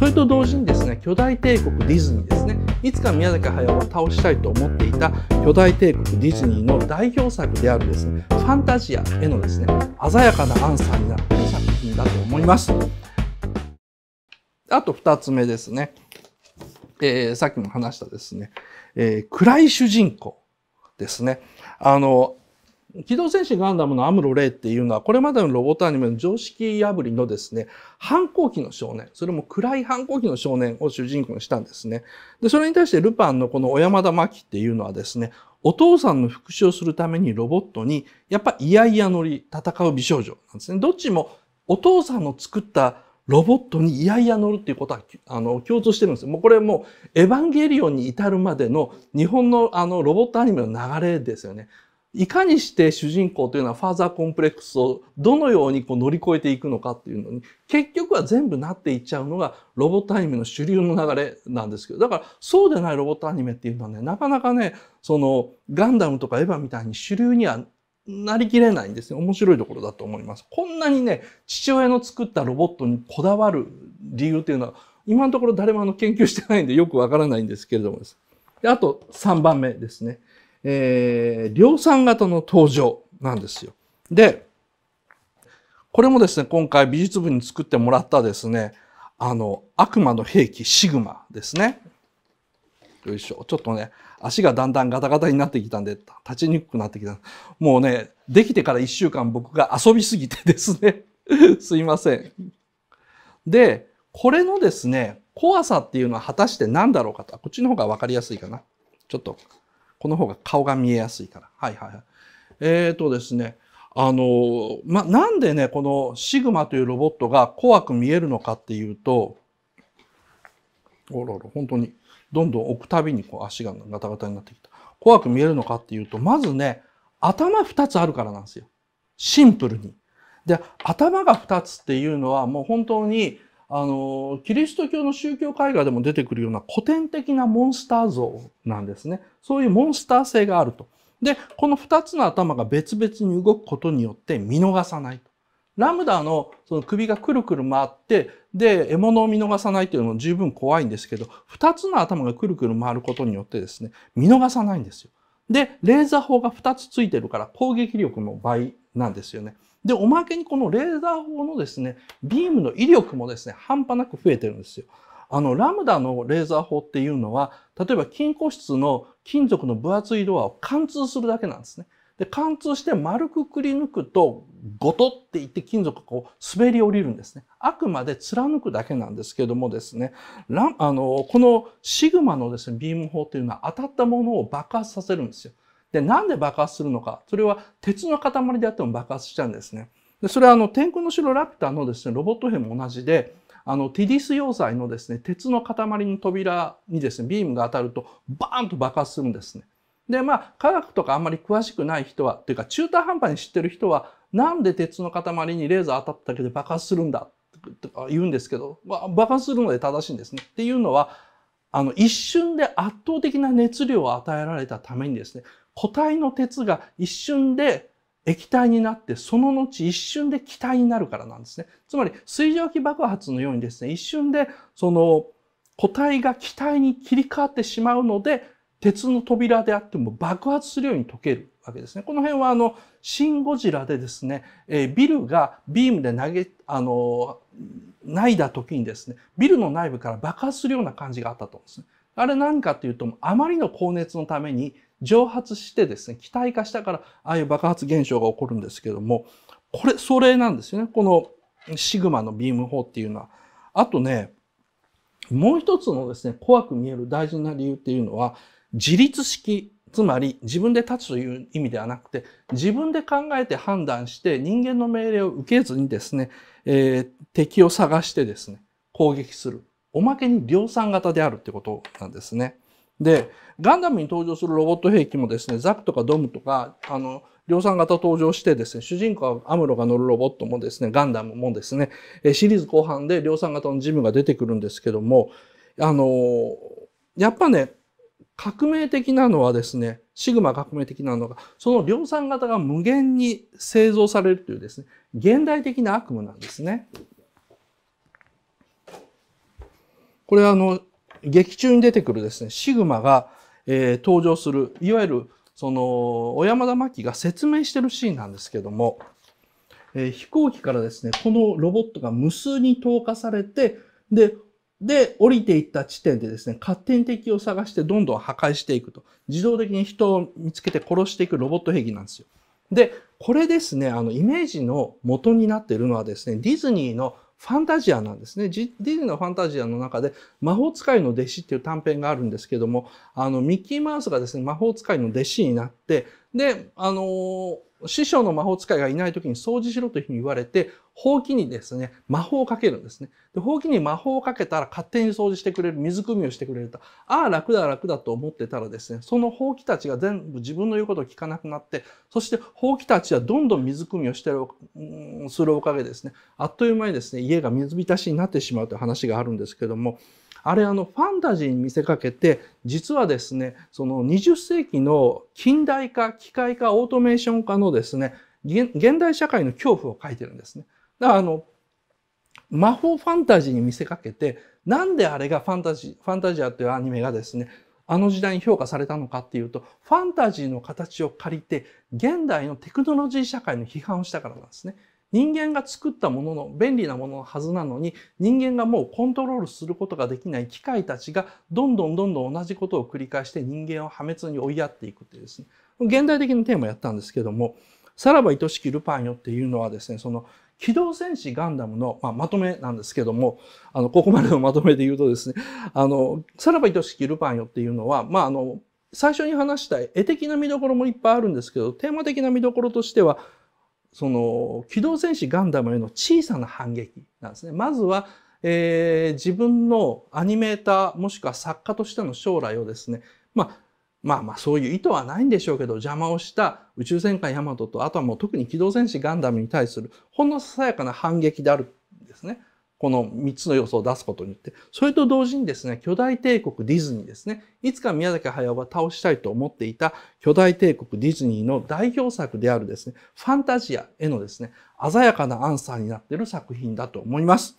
それと同時にですね巨大帝国ディズニーですねいつか宮崎駿は倒したいと思っていた巨大帝国ディズニーの代表作であるですねファンタジアへのですね鮮やかなアンサーになっている作品だと思いますあと2つ目ですね、えー、さっきも話したですね、えー、暗い主人公ですねあの機動戦士ガンダムのアムロ・レイっていうのは、これまでのロボットアニメの常識破りのですね、反抗期の少年、それも暗い反抗期の少年を主人公にしたんですね。で、それに対してルパンのこの小山田真紀っていうのはですね、お父さんの復讐をするためにロボットに、やっぱ嫌々乗り戦う美少女なんですね。どっちもお父さんの作ったロボットに嫌々乗るっていうことは、あの、共通してるんですもうこれもう、エヴァンゲリオンに至るまでの日本のあの、ロボットアニメの流れですよね。いかにして主人公というのはファーザーコンプレックスをどのようにこう乗り越えていくのかっていうのに結局は全部なっていっちゃうのがロボットアニメの主流の流れなんですけどだからそうでないロボットアニメっていうのはねなかなかねそのガンダムとかエヴァみたいに主流にはなりきれないんですね面白いところだと思います。こんなにね父親の作ったロボットにこだわる理由っていうのは今のところ誰もあの研究してないんでよくわからないんですけれどもです。であと3番目ですね。えー、量産型の登場なんですよ。で、これもですね、今回美術部に作ってもらったですね、あの、悪魔の兵器、シグマですね。よいしょ。ちょっとね、足がだんだんガタガタになってきたんで、立ちにくくなってきた。もうね、できてから1週間僕が遊びすぎてですね。すいません。で、これのですね、怖さっていうのは果たして何だろうかと。こっちの方が分かりやすいかな。ちょっとこの方が顔が見えやすいから。はいはいはい。えっ、ー、とですね、あの、ま、なんでね、このシグマというロボットが怖く見えるのかっていうと、おろお本当に、どんどん置くたびにこう足がガタガタになってきた。怖く見えるのかっていうと、まずね、頭2つあるからなんですよ。シンプルに。で、頭が2つっていうのはもう本当にあの、キリスト教の宗教絵画でも出てくるような古典的なモンスター像なんですね。そういうモンスター性があると。で、この2つの頭が別々に動くことによって見逃さないと。ラムダのその首がくるくる回って、で、獲物を見逃さないというのも十分怖いんですけど、2つの頭がくるくる回ることによってですね、見逃さないんですよ。で、レーザー砲が2つついてるから攻撃力も倍なんですよね。で、おまけにこのレーザー砲のですね、ビームの威力もですね、半端なく増えてるんですよ。あの、ラムダのレーザー砲っていうのは、例えば金庫室の金属の分厚いドアを貫通するだけなんですね。で、貫通して丸くくり抜くと、ゴトっていって金属がこう滑り降りるんですね。あくまで貫くだけなんですけどもですね、ラあの、このシグマのですね、ビーム砲っていうのは当たったものを爆発させるんですよ。で、なんで爆発するのか。それは鉄の塊であっても爆発しちゃうんですね。で、それはあの、天空の城ラピュタのですね、ロボット兵も同じで、あの、ティディス要塞のですね、鉄の塊の扉にですね、ビームが当たると、バーンと爆発するんですね。で、まあ、科学とかあんまり詳しくない人は、というか中途半端に知ってる人は、なんで鉄の塊にレーザー当たっただけで爆発するんだとか言うんですけど、まあ、爆発するので正しいんですね。っていうのは、あの、一瞬で圧倒的な熱量を与えられたためにですね、固体の鉄が一瞬で液体になってその後一瞬で気体になるからなんですね。つまり水蒸気爆発のようにですね一瞬でその固体が気体に切り替わってしまうので鉄の扉であっても爆発するように溶けるわけですね。この辺はあのシン・ゴジラでですね、えビルがビームで投げあのないだ時にですねビルの内部から爆発するような感じがあったと思うんですね。あれ何かというとあまりの高熱のために蒸発してですね、気体化したから、ああいう爆発現象が起こるんですけども、これ、それなんですよね。このシグマのビーム法っていうのは。あとね、もう一つのですね、怖く見える大事な理由っていうのは、自律式つまり自分で立つという意味ではなくて、自分で考えて判断して人間の命令を受けずにですね、えー、敵を探してですね、攻撃する。おまけに量産型であるってことなんですね。で、ガンダムに登場するロボット兵器もですね、ザクとかドムとか、あの、量産型登場してですね、主人公はアムロが乗るロボットもですね、ガンダムもですね、シリーズ後半で量産型のジムが出てくるんですけども、あの、やっぱね、革命的なのはですね、シグマ革命的なのが、その量産型が無限に製造されるというですね、現代的な悪夢なんですね。これあの、劇中に出てくるですね、シグマが、えー、登場する、いわゆる、その、小山田真紀が説明してるシーンなんですけども、えー、飛行機からですね、このロボットが無数に投下されて、で、で、降りていった地点でですね、勝手に敵を探してどんどん破壊していくと。自動的に人を見つけて殺していくロボット兵器なんですよ。で、これですね、あの、イメージの元になっているのはですね、ディズニーのファンタジアなんですね。ディズニーのファンタジアの中で、魔法使いの弟子っていう短編があるんですけども、あの、ミッキーマウスがですね、魔法使いの弟子になって、で、あのー師匠の魔法使いがいない時に掃除しろというふうに言われて、ほうきにですね、魔法をかけるんですね。で、ほうきに魔法をかけたら勝手に掃除してくれる、水汲みをしてくれると、ああ、楽だ楽だと思ってたらですね、そのほうきたちが全部自分の言うことを聞かなくなって、そしてほうきたちはどんどん水汲みをしてる、うん、するおかげですね、あっという間にですね、家が水浸しになってしまうという話があるんですけども、あれあのファンタジーに見せかけて実はですねその20世紀の近代化機械化オートメーション化のですね現代社会の恐怖を書いてるんですね。だからあの魔法ファンタジーに見せかけてなんであれがファンタジーファンタジアというアニメがですねあの時代に評価されたのかっていうとファンタジーの形を借りて現代のテクノロジー社会の批判をしたからなんですね。人間が作ったものの便利なもののはずなのに人間がもうコントロールすることができない機械たちがどんどんどんどん同じことを繰り返して人間を破滅に追いやっていくっていうですね現代的なテーマをやったんですけども「さらば愛しきルパンよ」っていうのはですねその機動戦士ガンダムの、まあ、まとめなんですけども、あの、ここまでのまとめで言うとですね、あの、さらば愛しきルパンよっていうのは、まあ、あの、最初に話した絵的な見どころもいっぱいあるんですけど、テーマ的な見どころとしては、その機動戦士ガンダムへの小さな反撃なんですね。まずは、えー、自分のアニメーターもしくは作家としての将来をですね、まあ、まあまあそういう意図はないんでしょうけど邪魔をした宇宙戦艦ヤマトとあとはもう特に機動戦士ガンダムに対するほんのささやかな反撃であるんですね。この3つの要素を出すことによって、それと同時にですね、巨大帝国ディズニーですね、いつか宮崎駿は倒したいと思っていた巨大帝国ディズニーの代表作であるですね、ファンタジアへのですね、鮮やかなアンサーになっている作品だと思います。